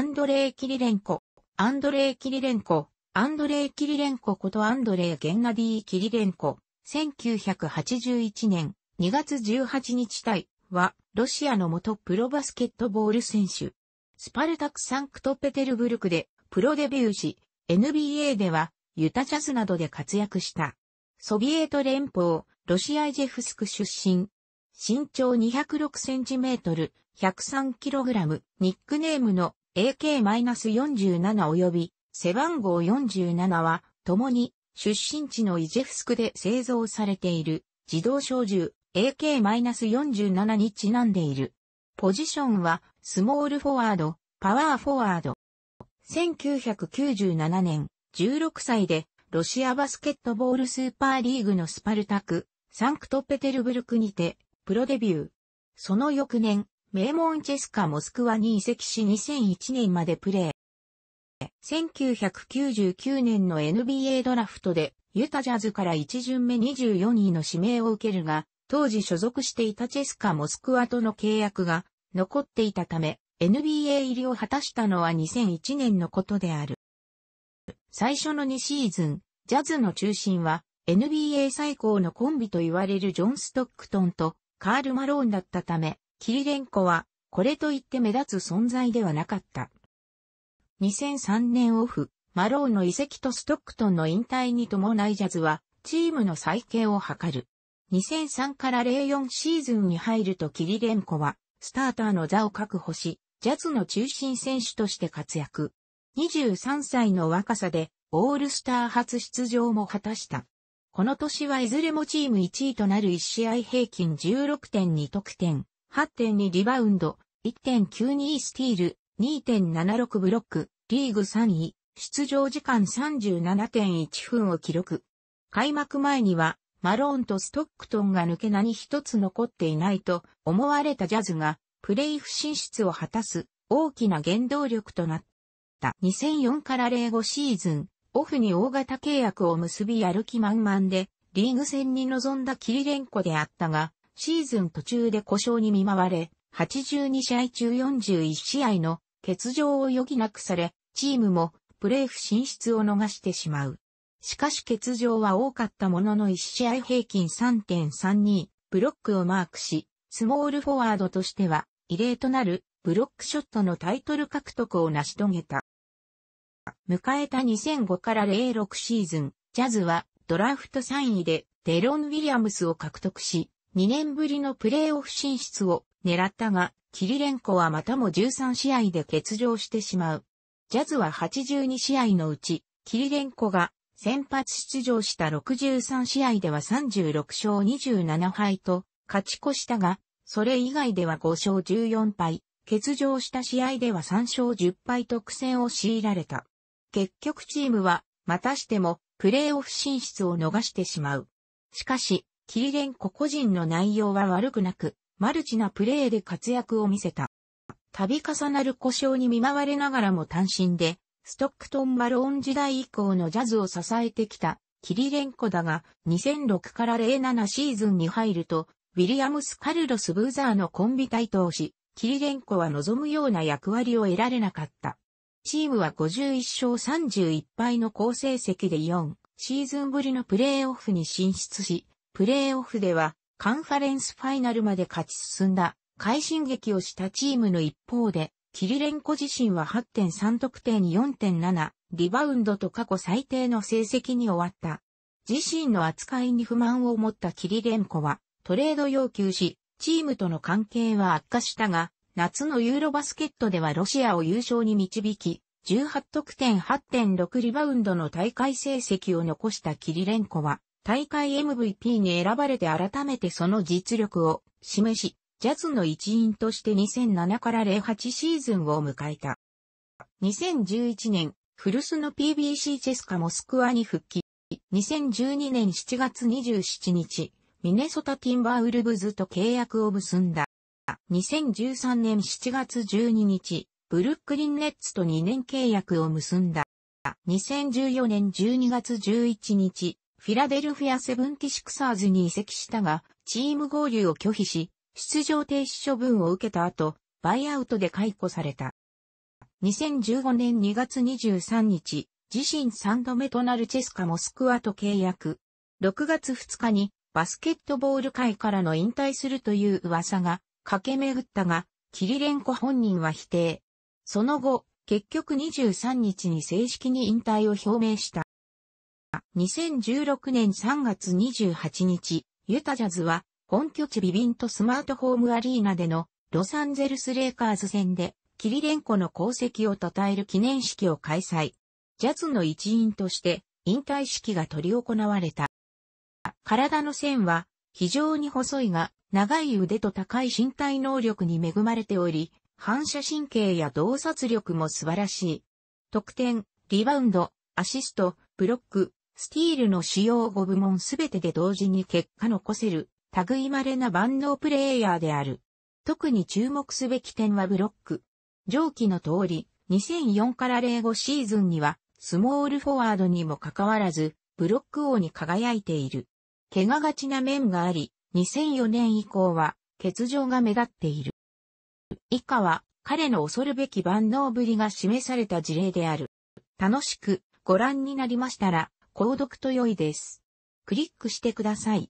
アンドレイ・キリレンコ、アンドレイ・キリレンコ、アンドレイ・キリレンコことアンドレイ・ゲンナディ・キリレンコ、1981年2月18日対は、ロシアの元プロバスケットボール選手。スパルタク・サンクトペテルブルクでプロデビューし、NBA ではユタジャズなどで活躍した。ソビエト連邦、ロシアジェフスク出身。身長206センチメートル、103キログラム、ニックネームの AK-47 及び背番号47は、共に出身地のイジェフスクで製造されている自動小銃 AK-47 にちなんでいる。ポジションはスモールフォワード、パワーフォワード。1997年、16歳でロシアバスケットボールスーパーリーグのスパルタク、サンクトペテルブルクにてプロデビュー。その翌年、名門チェスカモスクワに移籍し2001年までプレー。1999年の NBA ドラフトでユタジャズから1巡目24位の指名を受けるが、当時所属していたチェスカモスクワとの契約が残っていたため、NBA 入りを果たしたのは2001年のことである。最初の2シーズン、ジャズの中心は NBA 最高のコンビと言われるジョン・ストックトンとカール・マローンだったため、キリレンコは、これといって目立つ存在ではなかった。2003年オフ、マローの遺跡とストックトンの引退に伴いジャズは、チームの再建を図る。2003から04シーズンに入るとキリレンコは、スターターの座を確保し、ジャズの中心選手として活躍。23歳の若さで、オールスター初出場も果たした。この年はいずれもチーム1位となる1試合平均16.2得点、8.2リバウンド、1.92スティール、2.76ブロック、リーグ3位、出場時間37.1分を記録。開幕前には、マローンとストックトンが抜け何一つ残っていないと思われたジャズが、プレイ不進出を果たす大きな原動力となった。2004から05シーズン、オフに大型契約を結びやる気満々で、リーグ戦に臨んだキリレンコであったが、シーズン途中で故障に見舞われ、82試合中41試合の欠場を余儀なくされ、チームもプレーフ進出を逃してしまう。しかし欠場は多かったものの1試合平均3.32ブロックをマークし、スモールフォワードとしては異例となるブロックショットのタイトル獲得を成し遂げた。迎えた2005から06シーズン、ジャズはドラフト3位でデロン・ウィリアムスを獲得し、2年ぶりのプレーオフ進出を狙ったが、キリレンコはまたも13試合で欠場してしまう。ジャズは82試合のうち、キリレンコが先発出場した63試合では36勝27敗と勝ち越したが、それ以外では5勝14敗、欠場した試合では3勝10敗と苦戦を強いられた。結局チームは、またしてもプレーオフ進出を逃してしまう。しかし、キリレンコ個人の内容は悪くなく、マルチなプレーで活躍を見せた。度重なる故障に見舞われながらも単身で、ストックトン・マローン時代以降のジャズを支えてきたキリレンコだが、2006から07シーズンに入ると、ウィリアムス・カルロス・ブーザーのコンビ対等し、キリレンコは望むような役割を得られなかった。チームは51勝31敗の好成績で4シーズンぶりのプレーオフに進出し、プレーオフではカンファレンスファイナルまで勝ち進んだ快進撃をしたチームの一方で、キリレンコ自身は8.3得点4.7、リバウンドと過去最低の成績に終わった。自身の扱いに不満を持ったキリレンコはトレード要求し、チームとの関係は悪化したが、夏のユーロバスケットではロシアを優勝に導き、18得点8.6リバウンドの大会成績を残したキリレンコは、大会 MVP に選ばれて改めてその実力を示し、ジャズの一員として2007から08シーズンを迎えた。2011年、古巣の PBC チェスカモスクワに復帰。2012年7月27日、ミネソタティンバーウルブズと契約を結んだ。2013年7月12日、ブルックリンネッツと2年契約を結んだ。2014年12月11日、フィラデルフィアセブンティシクサーズに移籍したが、チーム合流を拒否し、出場停止処分を受けた後、バイアウトで解雇された。2015年2月23日、自身3度目となるチェスカモスクワと契約。6月2日にバスケットボール界からの引退するという噂が駆け巡ったが、キリレンコ本人は否定。その後、結局23日に正式に引退を表明した。2016年3月28日、ユタジャズは本拠地ビビントスマートホームアリーナでのロサンゼルスレイカーズ戦でキリレンコの功績を称える記念式を開催。ジャズの一員として引退式が執り行われた。体の線は非常に細いが長い腕と高い身体能力に恵まれており、反射神経や洞察力も素晴らしい。得点、リバウンド、アシスト、ブロック、スティールの主要5部門すべてで同時に結果残せる、類まれな万能プレイヤーである。特に注目すべき点はブロック。上記の通り、2004から05シーズンには、スモールフォワードにもかかわらず、ブロック王に輝いている。怪我がちな面があり、2004年以降は、欠場が目立っている。以下は、彼の恐るべき万能ぶりが示された事例である。楽しくご覧になりましたら、購読と良いです。クリックしてください。